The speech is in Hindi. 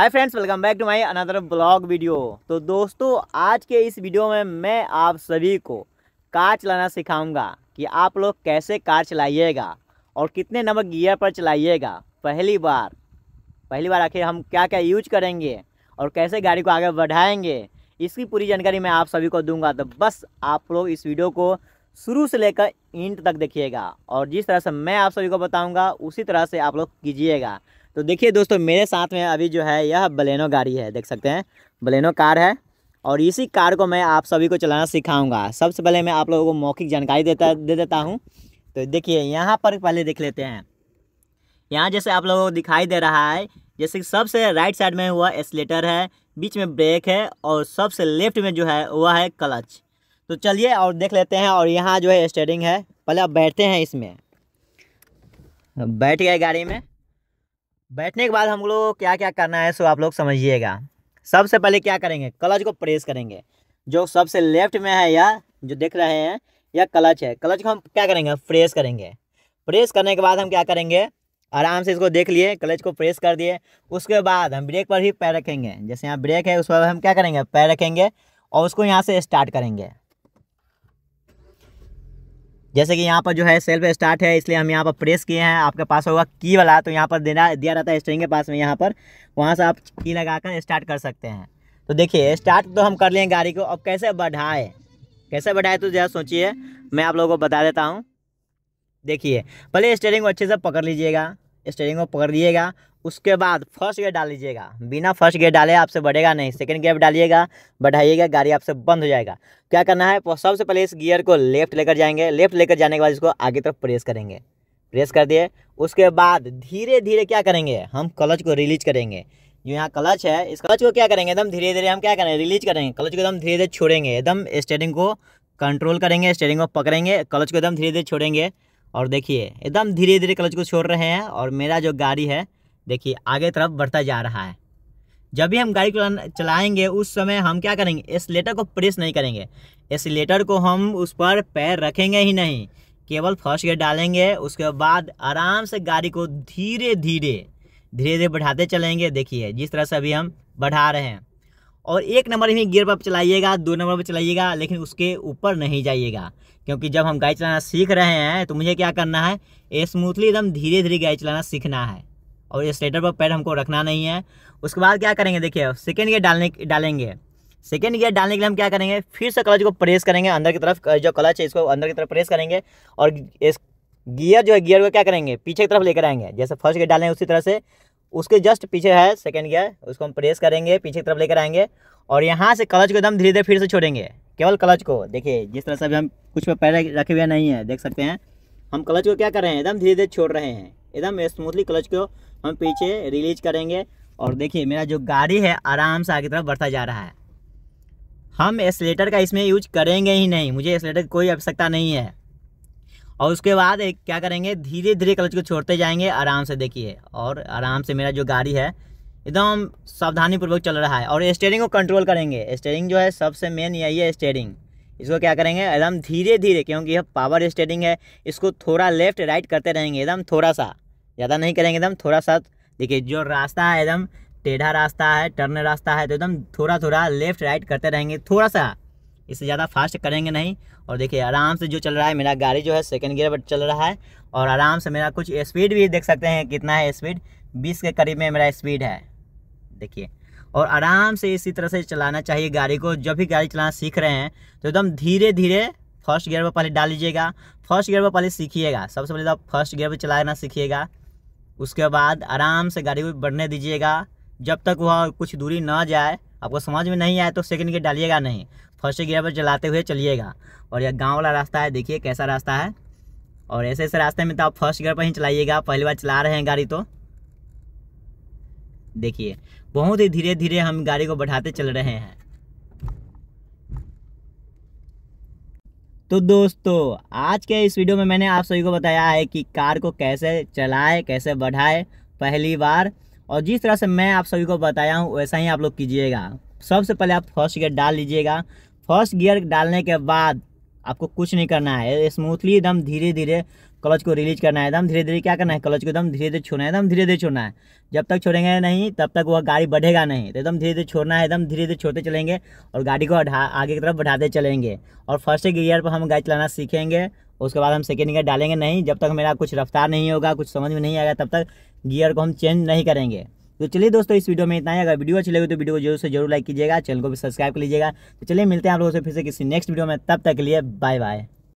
hi friends welcome back to my another blog video तो दोस्तों आज के इस वीडियो में मैं आप सभी को कार चलाना सिखाऊंगा कि आप लोग कैसे कार चलाइएगा और कितने नंबर गियर पर चलाइएगा पहली बार पहली बार आखिर हम क्या क्या यूज करेंगे और कैसे गाड़ी को आगे बढ़ाएंगे इसकी पूरी जानकारी मैं आप सभी को दूँगा तो बस आप लोग इस वीडियो को शुरू से लेकर इंट तक देखिएगा और जिस तरह से मैं आप सभी को बताऊँगा उसी तरह से आप लोग कीजिएगा तो देखिए दोस्तों मेरे साथ में अभी जो है यह बलेनो गाड़ी है देख सकते हैं बलेनो कार है और इसी कार को मैं आप सभी को चलाना सिखाऊंगा सबसे पहले मैं आप लोगों को मौखिक जानकारी देता दे देता हूँ तो देखिए यहाँ पर पहले देख लेते हैं यहाँ जैसे आप लोगों को दिखाई दे रहा है जैसे कि सबसे राइट साइड में हुआ एक्सलेटर है बीच में ब्रेक है और सबसे लेफ्ट में जो है वह है क्लच तो चलिए और देख लेते हैं और यहाँ जो है स्टेयरिंग है पहले आप बैठते हैं इसमें बैठ गए गाड़ी में बैठने के बाद हम लोग क्या क्या करना है सो आप लोग समझिएगा सबसे पहले क्या करेंगे क्लच को प्रेस करेंगे जो सबसे लेफ्ट में है या जो देख रहे हैं या क्लच है क्लच को हम क्या करेंगे प्रेस करेंगे प्रेस करने के बाद हम क्या करेंगे आराम से इसको देख लिए क्लच को प्रेस कर दिए उसके बाद हम ब्रेक पर भी पैर रखेंगे जैसे यहाँ ब्रेक है उस पर हम क्या करेंगे पैर रखेंगे और उसको यहाँ से स्टार्ट करेंगे जैसे कि यहाँ पर जो है सेल्फ स्टार्ट है इसलिए हम यहाँ पर प्रेस किए हैं आपके पास होगा की वाला तो यहाँ पर देना दिया रहता है स्ट्रिंग के पास में यहाँ पर वहाँ से आप की लगाकर स्टार्ट कर सकते हैं तो देखिए स्टार्ट तो हम कर लिए गाड़ी को अब कैसे बढ़ाए कैसे बढ़ाए तो जरा सोचिए मैं आप लोगों को बता देता हूँ देखिए पहले स्टेयरिंग को अच्छे से पकड़ लीजिएगा स्टेयरिंग को पकड़ लीजिएगा उसके बाद फर्स्ट गेयर डाल लीजिएगा बिना फर्स्ट गेयर डाले आपसे बढ़ेगा नहीं सेकंड गेयर डालिएगा बढ़ाइएगा गाड़ी आपसे बंद हो जाएगा क्या करना है सबसे पहले इस गियर को लेफ्ट लेकर जाएंगे लेफ्ट लेकर जाने के बाद इसको आगे तरफ प्रेस करेंगे प्रेस कर दिए उसके बाद धीरे धीरे क्या करेंगे हम क्लच को रिलीज करेंगे जो यहाँ क्लच है इस क्लच को क्या करेंगे एकदम धीरे धीरे हम क्या करेंगे रिलीज करेंगे क्लच को एकदम धीरे धीरे छोड़ेंगे एकदम स्टेयरिंग को कंट्रोल करेंगे स्टेयरिंग को पकड़ेंगे क्लच को एकदम धीरे धीरे छोड़ेंगे और देखिए एकदम धीरे धीरे क्लच को छोड़ रहे हैं और मेरा जो गाड़ी है देखिए आगे तरफ बढ़ता जा रहा है जब भी हम गाड़ी को चलाएंगे उस समय हम क्या करेंगे एसलेटर को प्रेस नहीं करेंगे एसलेटर को हम उस पर पैर रखेंगे ही नहीं केवल फर्स्ट गेयर डालेंगे उसके बाद आराम से गाड़ी को धीरे धीरे धीरे धीरे बढ़ाते चलेंगे देखिए जिस तरह से अभी हम बढ़ा रहे हैं और एक नंबर ही गियर पर चलाइएगा दो नंबर पर चलाइएगा लेकिन उसके ऊपर नहीं जाइएगा क्योंकि जब हम गाड़ी चलाना सीख रहे हैं तो मुझे क्या करना है स्मूथली एकदम धीरे धीरे गाड़ी चलाना सीखना है और ये स्लेटर पर पैर हमको रखना नहीं है उसके बाद क्या करेंगे देखिए सेकेंड गियर डालने डालेंगे सेकेंड गियर डालने के लिए हम क्या करेंगे फिर से क्लच को प्रेस करेंगे अंदर की तरफ जो क्लच है इसको अंदर की तरफ प्रेस करेंगे और इस गियर जो है गियर को क्या करेंगे पीछे की तरफ लेकर आएंगे जैसे फर्स्ट गियर डालेंगे उसी तरह से उसके जस्ट पीछे है सेकेंड गियर उसको हम प्रेस करेंगे पीछे की तरफ लेकर आएंगे और यहाँ से क्लच को एकदम धीरे धीरे फिर से छोड़ेंगे केवल क्लच को देखिए जिस तरह से अभी हम कुछ पैर रखे हुए नहीं है देख सकते हैं हम क्लच को क्या कर रहे हैं एकदम धीरे धीरे छोड़ रहे हैं एकदम स्मूथली क्लच को हम पीछे रिलीज करेंगे और देखिए मेरा जो गाड़ी है आराम से आगे तरफ बढ़ता जा रहा है हम एक्सलेटर का इसमें यूज करेंगे ही नहीं मुझे एक्सलेटर की कोई आवश्यकता नहीं है और उसके बाद एक क्या करेंगे धीरे धीरे क्लच को छोड़ते जाएंगे आराम से देखिए और आराम से मेरा जो गाड़ी है एकदम सावधानीपूर्वक चल रहा है और स्टेयरिंग को कंट्रोल करेंगे स्टेयरिंग जो है सबसे मेन यही है स्टेयरिंग इसको क्या करेंगे एकदम धीरे धीरे क्योंकि यह पावर स्टेडिंग है इसको थोड़ा लेफ्ट राइट करते रहेंगे एकदम थोड़ा सा ज़्यादा नहीं करेंगे एकदम थोड़ा सा देखिए जो रास्ता है एकदम टेढ़ा रास्ता है टर्न रास्ता है तो एकदम थोड़ा थोड़ा लेफ्ट राइट करते रहेंगे थोड़ा सा इससे ज़्यादा फास्ट करेंगे नहीं और देखिए आराम से जो चल रहा है मेरा गाड़ी जो है सेकेंड गियर पर चल रहा है और आराम से मेरा कुछ स्पीड भी देख सकते हैं कितना है स्पीड बीस के करीब में मेरा स्पीड है देखिए और आराम से इसी तरह से चलाना चाहिए गाड़ी को जब भी गाड़ी चलाना सीख रहे हैं तो एकदम धीरे धीरे फर्स्ट गियर पर पहले डाल लीजिएगा फर्स्ट गियर पर पहले सीखिएगा सबसे पहले तो आप फर्स्ट गियर पर चलाना सीखिएगा उसके बाद आराम से गाड़ी को बढ़ने दीजिएगा जब तक वह कुछ दूरी ना जाए आपको समझ में नहीं आए तो सेकंड गियर डालिएगा नहीं फर्स्ट गियर पर चलाते हुए चलिएगा और यह गाँव वाला रास्ता है देखिए कैसा रास्ता है और ऐसे ऐसे रास्ते में तो आप फर्स्ट गियर पर ही चलाइएगा पहली बार चला रहे हैं गाड़ी तो देखिए बहुत ही धीरे धीरे हम गाड़ी को बढ़ाते चल रहे हैं तो दोस्तों आज के इस वीडियो में मैंने आप सभी को बताया है कि कार को कैसे चलाए कैसे बढ़ाए पहली बार और जिस तरह से मैं आप सभी को बताया हूँ वैसा ही आप लोग कीजिएगा सबसे पहले आप फर्स्ट गियर डाल लीजिएगा फर्स्ट गियर डालने के बाद आपको कुछ नहीं करना है स्मूथली एकदम धीरे धीरे क्लच को रिलीज करना है एकदम धीरे धीरे क्या करना है क्लच को एकदम धीरे धीरे छोड़ना है एकदम धीरे धीरे छोड़ना है जब तक छोड़ेंगे नहीं तब तक वह गाड़ी बढ़ेगा नहीं तो एकदम धीरे धीरे छोड़ना है एकदम धीरे धीरे छोड़ते चलेंगे और गाड़ी को आगे की तरफ बढ़ाते चलेंगे और फर्स्ट गियर पर हम गाड़ी चलाना सीखेंगे उसके बाद हम सेकेंड गियर डालेंगे नहीं जब तक मेरा कुछ रफ्तार नहीं होगा कुछ समझ में नहीं आएगा तब तक गियर को हम चेंज नहीं करेंगे तो चलिए दोस्तों इस वीडियो में इतना ही अगर वीडियो अच्छी लगे तो वीडियो को जरूर से जरूर लाइक कीजिएगा चैनल को भी सब्सक्राइब कर लीजिएगा तो चलिए मिलते हैं आप लोगों से फिर से किसी नेक्स्ट वीडियो में तब तक के लिए बाय बाय